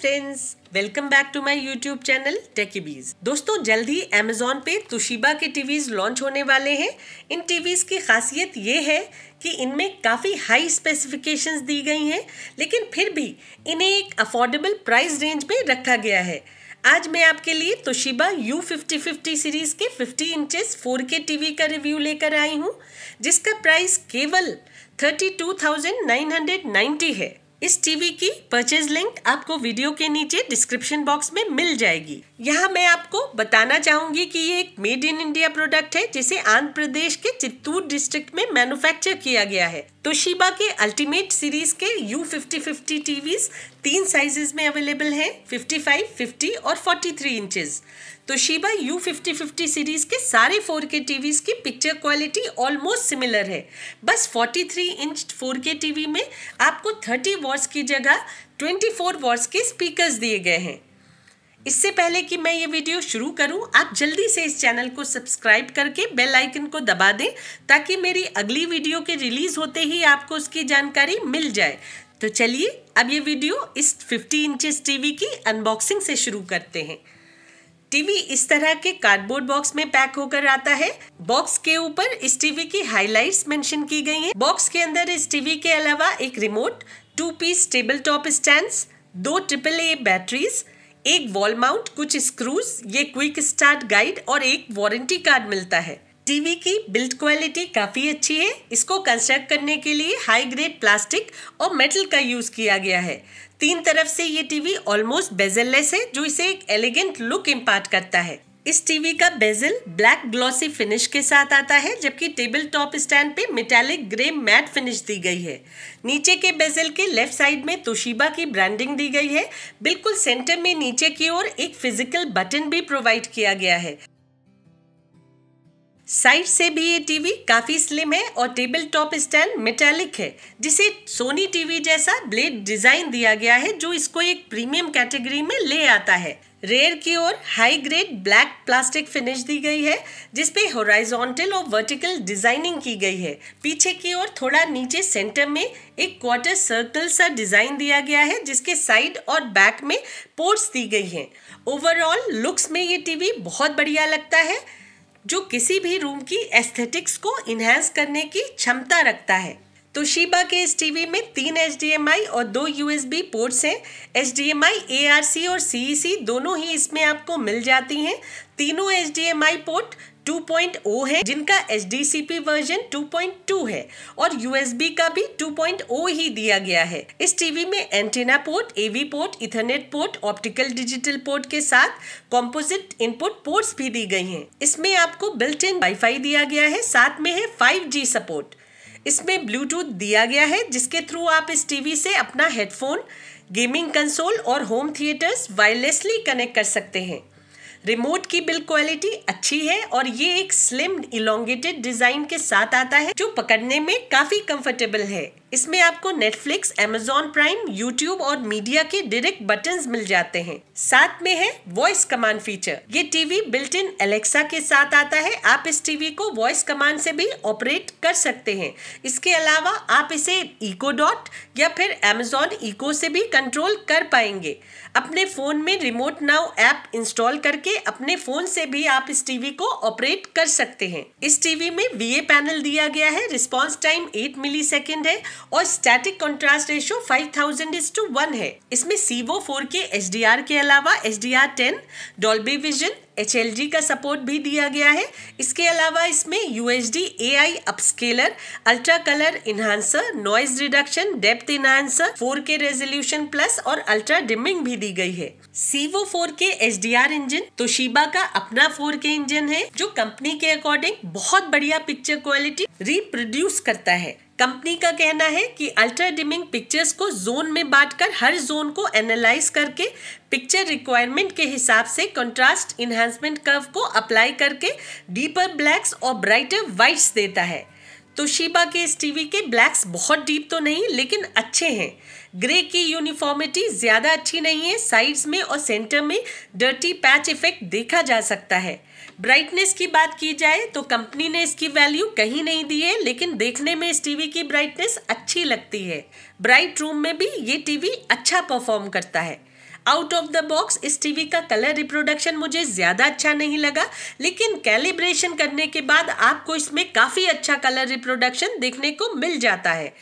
Friends welcome back to my YouTube channel टेकीबीज दोस्तों जल्द ही अमेजोन पे तुशीबा के टीवीज लॉन्च होने वाले हैं इन टीवीज की खासियत ये है कि इनमें काफ़ी हाई स्पेसिफिकेशंस दी गई हैं लेकिन फिर भी इन्हें एक अफोर्डेबल प्राइस रेंज में रखा गया है आज मैं आपके लिए Toshiba U fifty fifty series के 50 इंचेस 4K टीवी का रिव्यू लेकर आई हूँ जिसका प्राइस केवल 32,990 है इस टीवी की परचेज लिंक आपको वीडियो के नीचे डिस्क्रिप्शन बॉक्स में मिल जाएगी यहाँ मैं आपको बताना चाहूंगी कि ये एक मेड इन इंडिया प्रोडक्ट है जिसे आंध्र प्रदेश के चित्तूर डिस्ट्रिक्ट में मैन्युफैक्चर किया गया है तो शिबा के अल्टीमेट सीरीज के यू फिफ्टी फिफ्टी टीवी तीन साइजेस में अवेलेबल हैं 55, 50 और 43 inches Toshiba U fifty fifty series के सारे 4K टीवीज की पिक्चर क्वालिटी ऑलमोस्ट सिमिलर है बस 43 इंच 4K टीवी में आपको 30 वॉट्स की जगह 24 वॉट्स के स्पीकर्स दिए गए हैं इससे पहले कि मैं ये वीडियो शुरू करूं आप जल्दी से इस चैनल को सब्सक्राइब करके बेल आइकन को दबा दें ताकि मेरी अगली वीडियो के रिलीज़ होते ही आपको उसकी जानकारी मिल जाए तो चलिए अब ये वीडियो इस 50 इंचेस टीवी की अनबॉक्सिंग से शुरू करते हैं टीवी इस तरह के कार्डबोर्ड बॉक्स में पैक होकर आता है बॉक्स के ऊपर इस टीवी की हाईलाइट मेंशन की गई है बॉक्स के अंदर इस टीवी के अलावा एक remote two piece table top stand दो ट्रिपल ए बैटरीज एक वॉल माउंट कुछ स्क्रूज ये क्विक स्टार्ट गाइड और एक वारंटी कार्ड मिलता है टीवी की बिल्ड क्वालिटी काफ़ी अच्छी है इसको कंस्ट्रक्ट करने के लिए हाई ग्रेड प्लास्टिक और मेटल का यूज़ किया गया है तीन तरफ से ये टीवी ऑलमोस्ट बेजललेस है जो इसे एक एलिगेंट लुक इम्पार्ट करता है इस टीवी का बेजल ब्लैक ग्लॉसी फिनिश के साथ आता है जबकि टेबल टॉप स्टैंड पे मेटालिक ग्रे मैट फिनिश दी गई है नीचे के बेजल के लेफ्ट साइड में तोशीबा की ब्रांडिंग दी गई है बिल्कुल सेंटर में नीचे की ओर एक फिजिकल बटन भी प्रोवाइड किया गया है साइड से भी ये टीवी काफ़ी स्लिम है और टेबल टॉप स्टैंड मेटालिक है जिसे सोनी टीवी जैसा ब्लेड डिज़ाइन दिया गया है जो इसको एक प्रीमियम कैटेगरी में ले आता है रेयर की ओर high grade black plastic finish दी गई है जिसपे होराइजोंटल और वर्टिकल डिजाइनिंग की गई है पीछे की ओर थोड़ा नीचे सेंटर में एक क्वार्टर सर्कल सा डिजाइन दिया गया है जिसके साइड और बैक में पोर्ट्स दी गई हैं ओवरऑल लुक्स में ये टीवी बहुत बढ़िया लगता है जो किसी भी रूम की एस्थेटिक्स को इन्हेंस करने की क्षमता रखता है तो शिबा के इस टीवी में तीन एच और दो यू पोर्ट्स हैं एच डी एम और सी e दोनों ही इसमें आपको मिल जाती हैं तीनों एच पोर्ट 2.0 है जिनका HDCP वर्जन 2.2 है और USB का भी 2.0 ही दिया गया है इस टीवी में antenna port AV port ethernet port optical digital port के साथ कॉम्पोजिट इनपुट पोर्ट्स भी दी गई हैं। इसमें आपको बिल्ट इन वाई दिया गया है साथ में है 5G सपोर्ट इसमें ब्लूटूथ दिया गया है जिसके थ्रू आप इस टीवी से अपना हेडफोन गेमिंग कंसोल और होम थिएटर्स वायरलेसली कनेक्ट कर सकते हैं रिमोट की बिल्ड क्वालिटी अच्छी है और ये एक स्लिम इलोंगेटेड डिज़ाइन के साथ आता है जो पकड़ने में काफ़ी कंफर्टेबल है इसमें आपको नेटफ्लिक्स Amazon प्राइम यूट्यूब और मीडिया के डायरेक्ट बटन मिल जाते हैं साथ में है वॉइस कमांड फीचर ये टीवी बिल्ट इन एलेक्सा के साथ आता है आप इस टीवी को वॉइस कमांड से भी ऑपरेट कर सकते हैं इसके अलावा आप इसे इको डॉट या फिर Amazon इको से भी कंट्रोल कर पाएंगे अपने फ़ोन में रिमोट नाउ ऐप इंस्टॉल करके अपने फ़ोन से भी आप इस टीवी को ऑपरेट कर सकते हैं इस टीवी में वी पैनल दिया गया है रिस्पॉन्स टाइम एट मिली है और static contrast ratio 5000 is to one है इसमें सीवो फोर के एच के अलावा H D R ten Dolby Vision H का सपोर्ट भी दिया गया है इसके अलावा इसमें U H D A I upscaler ultra colour enhancer noise reduction depth enhancer four K resolution plus और अल्ट्रा डिमिंग भी दी गई है CEVO four K H D R engine Toshiba का अपना फोर के इंजन है जो कंपनी के अकॉर्डिंग बहुत बढ़िया पिक्चर क्वालिटी रिप्रोड्यूस करता है कंपनी का कहना है कि अल्ट्रा डिमिंग पिक्चर्स को जोन में बांटकर हर जोन को एनालाइज करके पिक्चर रिक्वायरमेंट के हिसाब से कंट्रास्ट इन्हांसमेंट कर्व को अप्लाई करके डीपर ब्लैक्स और ब्राइटर वाइट्स देता है तो शिबा के इस टीवी के ब्लैक्स बहुत डीप तो नहीं लेकिन अच्छे हैं ग्रे की यूनिफॉर्मिटी ज़्यादा अच्छी नहीं है साइड्स में और सेंटर में डर्टी पैच इफेक्ट देखा जा सकता है ब्राइटनेस की बात की जाए तो कंपनी ने इसकी वैल्यू कहीं नहीं दी है लेकिन देखने में इस टीवी की ब्राइटनेस अच्छी लगती है ब्राइट रूम में भी ये टीवी अच्छा परफॉर्म करता है आउट ऑफ द बॉक्स इस टीवी का कलर रिप्रोडक्शन मुझे ज़्यादा अच्छा नहीं लगा लेकिन कैलिब्रेशन करने के बाद आपको इसमें काफ़ी अच्छा कलर रिप्रोडक्शन देखने को मिल जाता है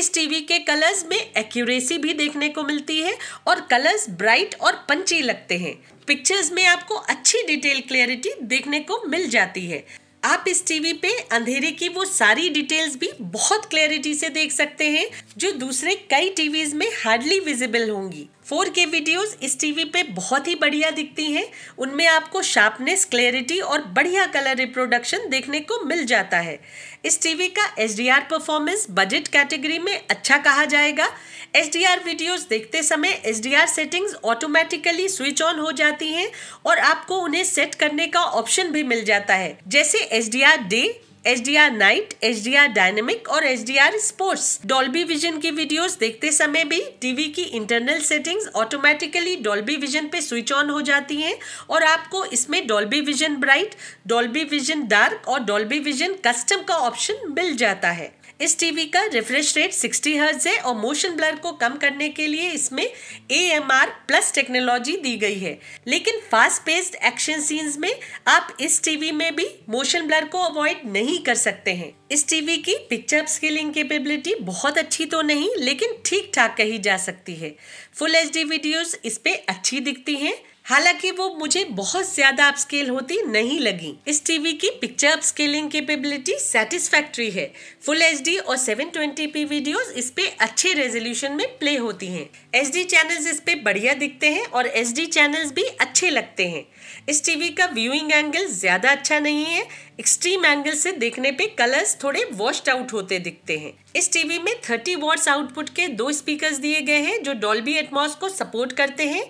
इस टीवी के कलर्स में एक्यूरेसी भी देखने को मिलती है और कलर्स ब्राइट और पंची लगते हैं पिक्चर्स में आपको अच्छी डिटेल क्लियरिटी देखने को मिल जाती है आप इस टीवी पे अंधेरे की वो सारी डिटेल्स भी बहुत क्लैरिटी से देख सकते हैं जो दूसरे कई टीवीज में हार्डली विजिबल होंगी 4K वीडियोस इस टीवी पे बहुत ही बढ़िया दिखती हैं उनमें आपको शार्पनेस क्लैरिटी और बढ़िया कलर रिप्रोडक्शन देखने को मिल जाता है इस टीवी का एच परफॉर्मेंस बजट कैटेगरी में अच्छा कहा जाएगा एच वीडियोस देखते समय H settings automatically switch on हो जाती हैं और आपको उन्हें सेट करने का ऑप्शन भी मिल जाता है जैसे H day H D R night H D R dynamic और H D R sports Dolby Vision की वीडियो देखते समय भी टीवी की internal setting automatically Dolby Vision पे स्विच ऑन हो जाती है और आपको इसमें Dolby Vision bright Dolby Vision dark और डॉल्बी विजन कस्टम का ऑप्शन मिल जाता है इस टीवी का रिफ्रेश रेट 60 हर्ज है और मोशन ब्लर को कम करने के लिए इसमें A M R plus technology दी गई है लेकिन फास्ट पेस्ड एक्शन सीन्स में आप इस टीवी में भी मोशन ब्लर को अवॉइड नहीं कर सकते हैं इस टीवी की पिक्चर स्केलिंग केपेबिलिटी बहुत अच्छी तो नहीं लेकिन ठीक ठाक कही जा सकती है फुल एच डी वीडियोज इस पे अच्छी दिखती हैं हालांकि वो मुझे बहुत ज्यादा अपस्केल होती नहीं लगी इस टीवी की पिक्चर अपस्केलिंग केपेबिलिटी सेटिस्फैक्ट्री है फुल एच और 720p वीडियोस इस पे अच्छे रेजोल्यूशन में प्ले होती हैं एच डी चैनल्स इस पर बढ़िया दिखते हैं और एच डी चैनल्स भी अच्छे लगते हैं इस टीवी का व्यूइंग एंगल ज़्यादा अच्छा नहीं है एक्सट्रीम एंगल से देखने पे कलर्स थोड़े वॉश्ड आउट होते दिखते हैं इस टीवी में 30 वॉट्स आउटपुट के दो स्पीकर्स दिए गए हैं जो डॉल्बी एटमॉस को सपोर्ट करते हैं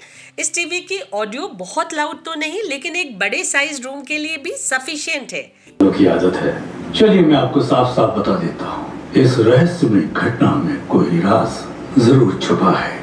इस टीवी की ऑडियो बहुत लाउड तो नहीं लेकिन एक बड़े साइज रूम के लिए भी सफिशियंट है आदत है चलिए मैं आपको साफ साफ बता देता हूँ इस रहस्यमय घटना में कोई राज जरूर छुपा है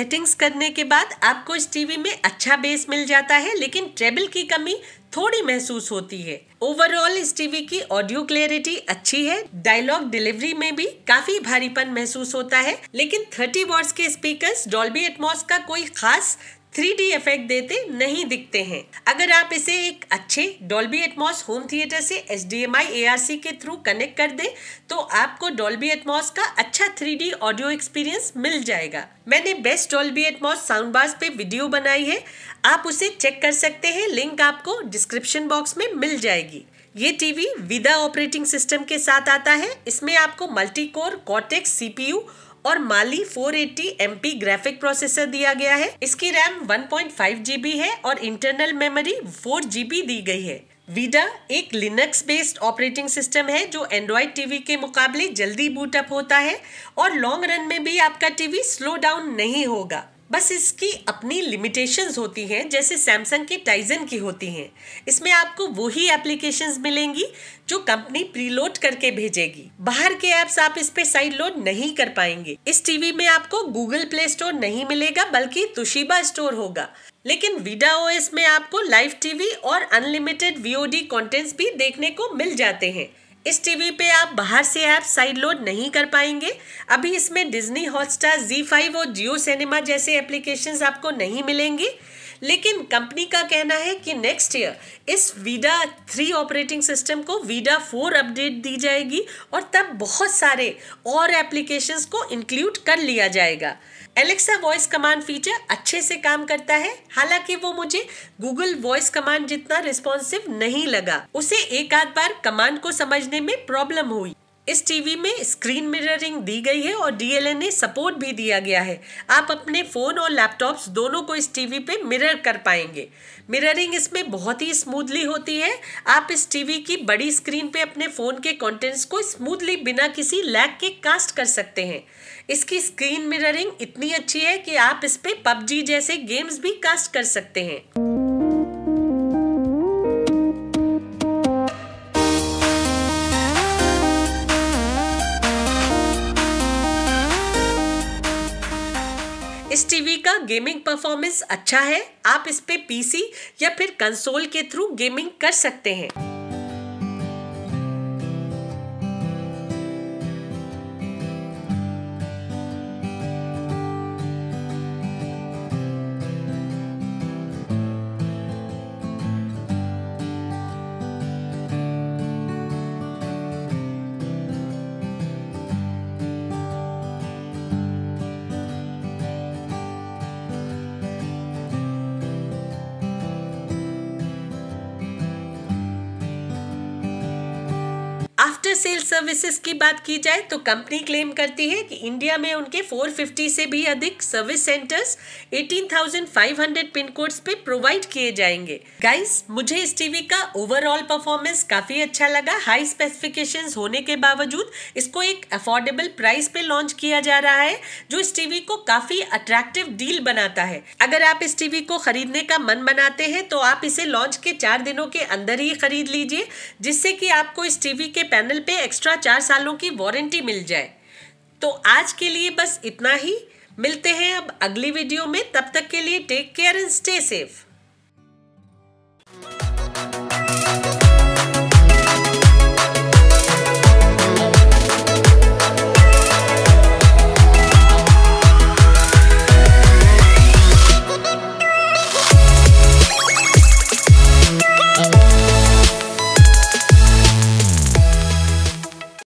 सेटिंग्स करने के बाद आपको इस टीवी में अच्छा बेस मिल जाता है लेकिन ट्रेबल की कमी थोड़ी महसूस होती है ओवरऑल इस टीवी की ऑडियो क्लियरिटी अच्छी है डायलॉग डिलीवरी में भी काफी भारीपन महसूस होता है लेकिन 30 वॉट्स के स्पीकर्स डॉल्बी एटमॉस का कोई खास थ्री इफेक्ट देते नहीं दिखते हैं अगर आप इसे एक अच्छे डॉल्बी एटमॉस होम थिएटर से H D M I A R C के थ्रू कनेक्ट कर दें तो आपको डॉल्बी एटमॉस का अच्छा थ्री डी ऑडियो एक्सपीरियंस मिल जाएगा मैंने best Dolby Atmos sound bars पे वीडियो बनाई है आप उसे चेक कर सकते हैं लिंक आपको डिस्क्रिप्शन बॉक्स में मिल जाएगी ये टीवी विदा ऑपरेटिंग सिस्टम के साथ आता है इसमें आपको मल्टी कोर कॉटेक्स सीपीयू और माली 480 एटी ग्राफिक प्रोसेसर दिया गया है इसकी रैम 1.5 जीबी है और इंटरनल मेमोरी 4 जीबी दी गई है वीडा एक लिनक्स बेस्ड ऑपरेटिंग सिस्टम है जो एंड्रॉयड टीवी के मुकाबले जल्दी बूटअप होता है और लॉन्ग रन में भी आपका टीवी स्लो डाउन नहीं होगा बस इसकी अपनी लिमिटेशंस होती हैं जैसे सैमसंग की टाइजन की होती हैं इसमें आपको वही एप्लीकेशंस मिलेंगी जो कंपनी प्रीलोड करके भेजेगी बाहर के एप्स आप इस पे साइड लोड नहीं कर पाएंगे इस टीवी में आपको गूगल प्ले स्टोर नहीं मिलेगा बल्कि तुशीबा स्टोर होगा लेकिन विडा ओ में आपको लाइव टीवी और अनलिमिटेड वीओडी कंटेंट्स भी देखने को मिल जाते हैं इस टीवी पे आप बाहर से ऐप साइड लोड नहीं कर पाएंगे अभी इसमें डिज्नी हॉटस्टार जी फाइव और जियो सिनेमा जैसे एप्लीकेशंस आपको नहीं मिलेंगी लेकिन कंपनी का कहना है कि नेक्स्ट ईयर इस वीडा थ्री ऑपरेटिंग सिस्टम को वीडा फोर अपडेट दी जाएगी और तब बहुत सारे और एप्लीकेशन को इंक्लूड कर लिया जाएगा एलेक्सा वॉइस कमांड फीचर अच्छे से काम करता है हालांकि वो मुझे गूगल वॉइस कमांड जितना रिस्पॉन्सिव नहीं लगा उसे एक आध बार कमांड को समझने में प्रॉब्लम हुई इस टीवी में स्क्रीन मिररिंग दी गई है और डीएलएनए सपोर्ट भी दिया गया है आप अपने फ़ोन और लैपटॉप्स दोनों को इस टीवी पे मिरर कर पाएंगे मिररिंग इसमें बहुत ही स्मूथली होती है आप इस टीवी की बड़ी स्क्रीन पे अपने फ़ोन के कंटेंट्स को स्मूथली बिना किसी लैग के कास्ट कर सकते हैं इसकी स्क्रीन मिररिंग इतनी अच्छी है कि आप इस पर पबजी जैसे गेम्स भी कास्ट कर सकते हैं इस टीवी का गेमिंग परफॉर्मेंस अच्छा है आप इस पे पीसी या फिर कंसोल के थ्रू गेमिंग कर सकते हैं सेल सर्विसेज की बात की जाए तो कंपनी क्लेम करती है कि इंडिया में उनके 450 से भी अधिक सर्विस सेंटर्स 18,500 पिन कोड्स पे प्रोवाइड किए जाएंगे गाइस मुझे इस टीवी का ओवरऑल परफॉर्मेंस काफ़ी अच्छा लगा हाई स्पेसिफिकेशंस होने के बावजूद इसको एक अफोर्डेबल प्राइस पे लॉन्च किया जा रहा है जो इस टीवी को काफ़ी अट्रैक्टिव डील बनाता है अगर आप इस टीवी को खरीदने का मन बनाते हैं तो आप इसे लॉन्च के चार दिनों के अंदर ही खरीद लीजिए जिससे कि आपको इस टीवी के पैनल पे पे एक्स्ट्रा चार सालों की वारंटी मिल जाए तो आज के लिए बस इतना ही मिलते हैं अब अगली वीडियो में तब तक के लिए take care and stay safe